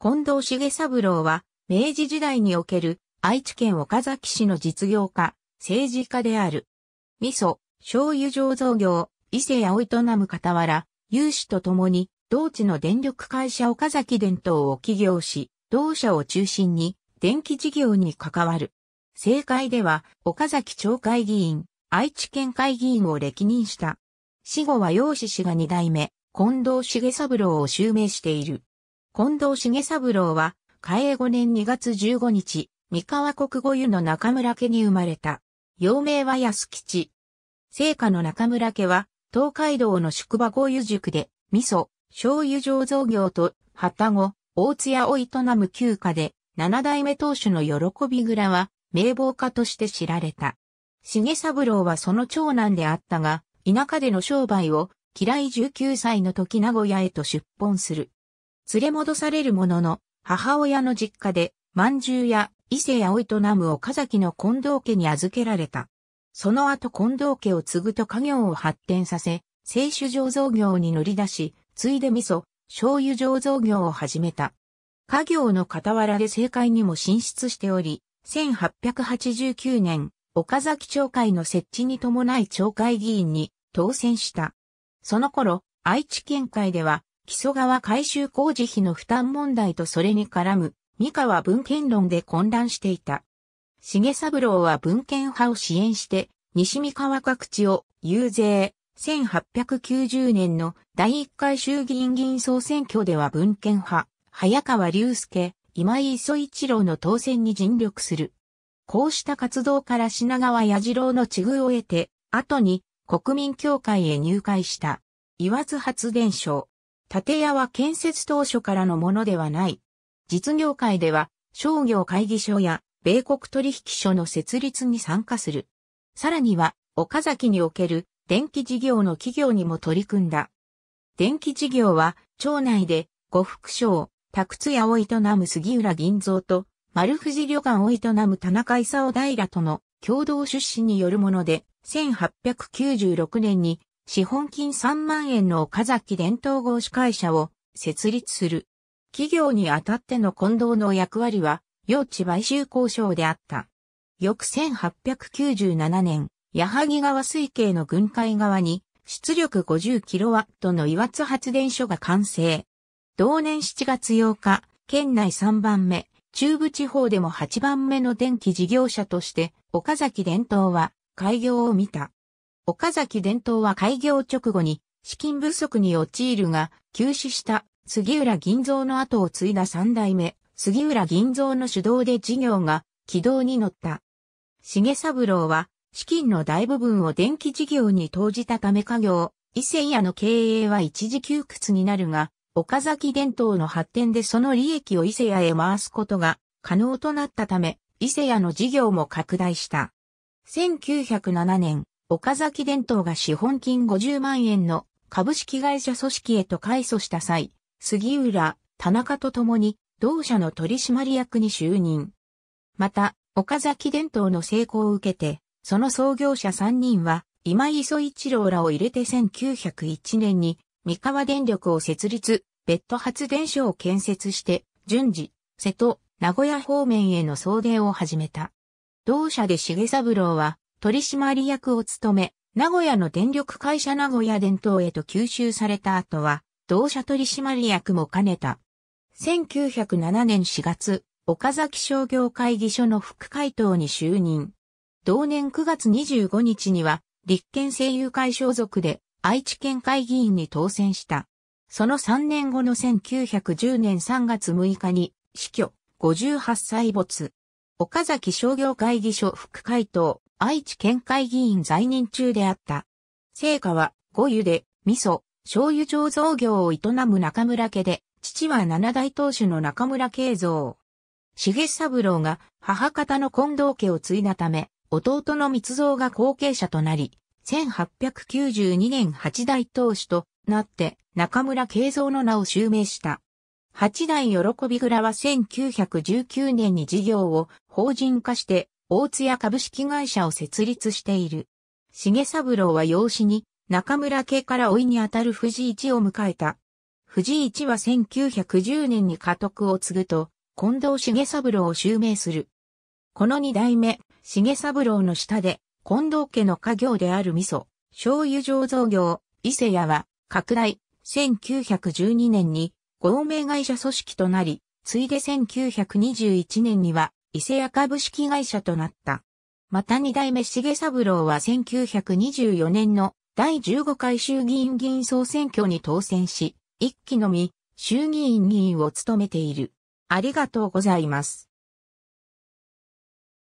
近藤重三郎は、明治時代における愛知県岡崎市の実業家、政治家である。味噌、醤油醸造業、伊勢屋を営む傍ら、有志と共に、同地の電力会社岡崎伝統を起業し、同社を中心に、電気事業に関わる。政界では、岡崎町会議員、愛知県会議員を歴任した。死後は養子氏が二代目、近藤重三郎を襲名している。近藤重三郎は、嘉永5年2月15日、三河国語湯の中村家に生まれた。幼名は安吉。聖火の中村家は、東海道の宿場語湯塾で、味噌、醤油醸造業と、旗子、大津屋を営む旧家で、七代目当主の喜び蔵は、名簿家として知られた。重三郎はその長男であったが、田舎での商売を、嫌い19歳の時名古屋へと出奔する。連れ戻されるものの、母親の実家で、饅頭や伊勢やおいと南む岡崎の近藤家に預けられた。その後近藤家を継ぐと家業を発展させ、清酒醸造業に乗り出し、ついで味噌、醤油醸造業を始めた。家業の傍らで政界にも進出しており、1889年、岡崎町会の設置に伴い町会議員に当選した。その頃、愛知県会では、木曽川改修工事費の負担問題とそれに絡む、三河文献論で混乱していた。重三郎は文献派を支援して、西三河各地を遊説、1890年の第1回衆議院議員総選挙では文献派、早川隆介、今井磯一郎の当選に尽力する。こうした活動から品川矢次郎の地遇を得て、後に国民協会へ入会した。言わず発電所、建屋は建設当初からのものではない。実業界では商業会議所や米国取引所の設立に参加する。さらには岡崎における電気事業の企業にも取り組んだ。電気事業は町内で呉服商、宅津屋を営む杉浦銀蔵と丸藤旅館を営む田中勲平との共同出資によるもので1896年に資本金3万円の岡崎伝統合資会社を設立する。企業にあたっての近藤の役割は、用地買収交渉であった。翌1897年、矢作川水系の軍海側に、出力 50kW の岩津発電所が完成。同年7月8日、県内3番目、中部地方でも8番目の電気事業者として、岡崎伝統は開業を見た。岡崎伝統は開業直後に資金不足に陥るが、休止した杉浦銀蔵の後を継いだ三代目、杉浦銀蔵の主導で事業が軌道に乗った。重三郎は資金の大部分を電気事業に投じたため家業、伊勢屋の経営は一時窮屈になるが、岡崎伝統の発展でその利益を伊勢屋へ回すことが可能となったため、伊勢屋の事業も拡大した。1907年、岡崎伝統が資本金50万円の株式会社組織へと改組した際、杉浦、田中と共に同社の取締役に就任。また、岡崎伝統の成功を受けて、その創業者3人は、今井磯一郎らを入れて1901年に、三河電力を設立、別途発電所を建設して、順次、瀬戸、名古屋方面への送電を始めた。同社で重三郎は、取締役を務め、名古屋の電力会社名古屋電灯へと吸収された後は、同社取締役も兼ねた。1907年4月、岡崎商業会議所の副会頭に就任。同年9月25日には、立憲政友会所属で愛知県会議員に当選した。その3年後の1910年3月6日に死去、58歳没。岡崎商業会議所副会頭、愛知県会議員在任中であった。成果は、五湯で、味噌、醤油醸造業を営む中村家で、父は七大当主の中村慶三。重三郎が母方の近藤家を継いだため、弟の密造が後継者となり、1892年八大当主となって中村慶三の名を襲名した。八大喜び蔵は1919年に事業を法人化して大津屋株式会社を設立している。重三郎は養子に中村家から老いにあたる藤一を迎えた。藤一は1910年に家督を継ぐと、近藤重三郎を襲名する。この二代目、重三郎の下で、近藤家の家業である味噌、醤油醸造業、伊勢屋は、拡大、1912年に、合名会社組織となり、ついで1921年には、伊勢屋株式会社となった。また二代目重三郎は1924年の第15回衆議院議員総選挙に当選し、一期のみ衆議院議員を務めている。ありがとうございます。